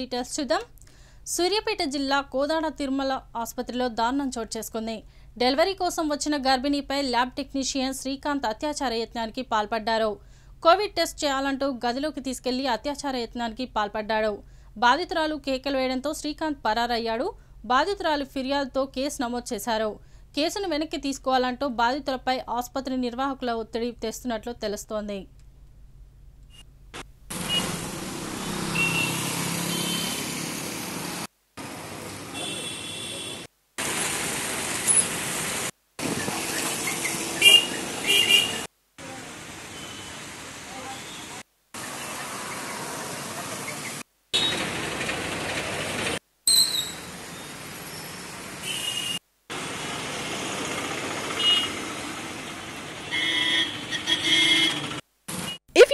details చూద్దాం సూర్యాపేట జిల్లా కోదాడ తిరుమల ఆసుపత్రిలో దారుణం చోటు చేసుకుంది డెలివరీ కోసం వచ్చిన గర్భిణిపై ల్యాబ్ టెక్నీషియన్ శ్రీకాంత్ అత్యాచార యత్నానికి పాల్పడ్డారు కోవిడ్ టెస్ట్ చేయాలంటూ గదిలోకి తీసుకెళ్లి అత్యాచార యత్నానికి పాల్పడ్డాడు బాధితురాలు కేకలు వేయడంతో శ్రీకాంత్ పరారయ్యాడు బాధితురాలు ఫిర్యాదుతో కేసు నమోదు చేశారు కేసును వెనక్కి తీసుకోవాలంటూ బాధితులపై ఆసుపత్రి నిర్వాహకుల ఒత్తిడి తెస్తున్నట్లు తెలుస్తోంది